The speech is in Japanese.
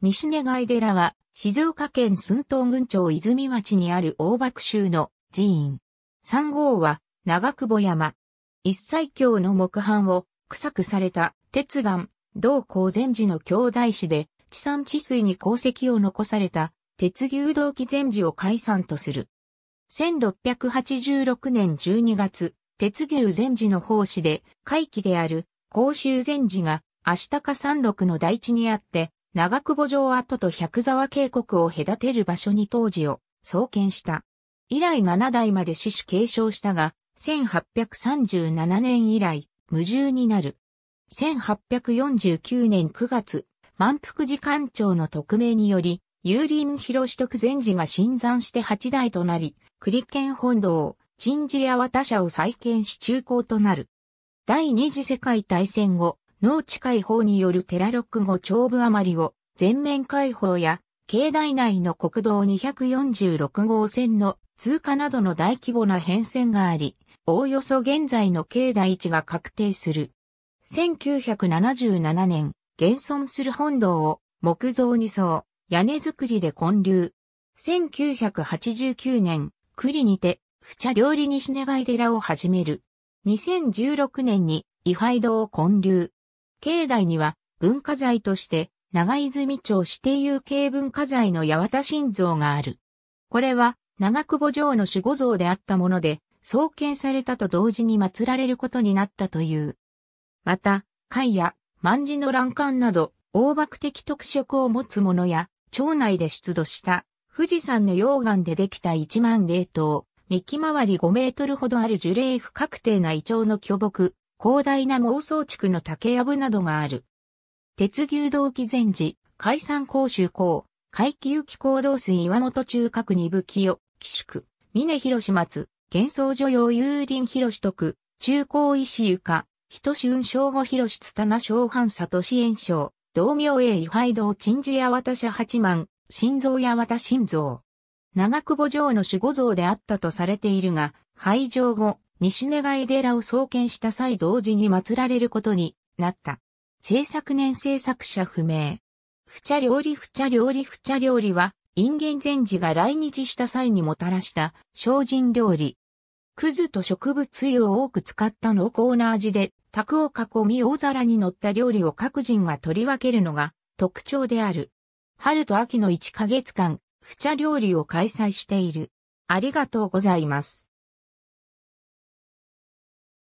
西根貝寺は、静岡県寸東郡町泉町にある大幕州の寺院。三号は、長久保山。一切教の木版を、臭くされた、鉄岩、道光禅寺の兄弟子で、地産地水に功績を残された、鉄牛道器禅寺を解散とする。1686年12月、鉄牛禅寺の奉仕で、会期である、甲州禅寺が、足高山麓の大地にあって、長久保城跡と百沢渓谷を隔てる場所に当時を創建した。以来7代まで死守継承したが、1837年以来、無重になる。1849年9月、満腹寺間長の特命により、有林広取得禅寺が新山して8代となり、栗県本堂、陳寺や渡社を再建し中高となる。第二次世界大戦後、農地解放による寺六五長部余りを全面解放や、境内内の国道246号線の通過などの大規模な変遷があり、おおよそ現在の境内地が確定する。1977年、現存する本堂を木造二層、屋根造りで建立。1989年、栗にて、不茶料理西願い寺を始める。2016年に、位牌堂を建立。境内には文化財として長泉町指定有形文化財の八幡神像がある。これは長久保城の守護像であったもので、創建されたと同時に祀られることになったという。また、貝や万字の欄干など、大幕的特色を持つものや、町内で出土した富士山の溶岩でできた一万霊塔、幹回り5メートルほどある樹齢不確定な胃腸の巨木、広大な妄想地区の竹やぶなどがある。鉄牛同期前寺、海山公州港、海気行行動水岩本中核二部清、寄宿、峰広松、幻想女用幽林広徳、中高石床、人春正吾広津棚小藩佐都支援賞、同明栄位廃道陳寺、八幡、神像、八幡社八幡、心臓八幡心臓。長久保城の守護像であったとされているが、廃城後、西願い寺を創建した際同時に祀られることになった。制作年制作者不明。不茶料理不茶料理不茶料理は、ゲン禅師が来日した際にもたらした精進料理。くずと植物油を多く使った濃厚な味で、卓を囲み大皿に乗った料理を各人が取り分けるのが特徴である。春と秋の1ヶ月間、不茶料理を開催している。ありがとうございます。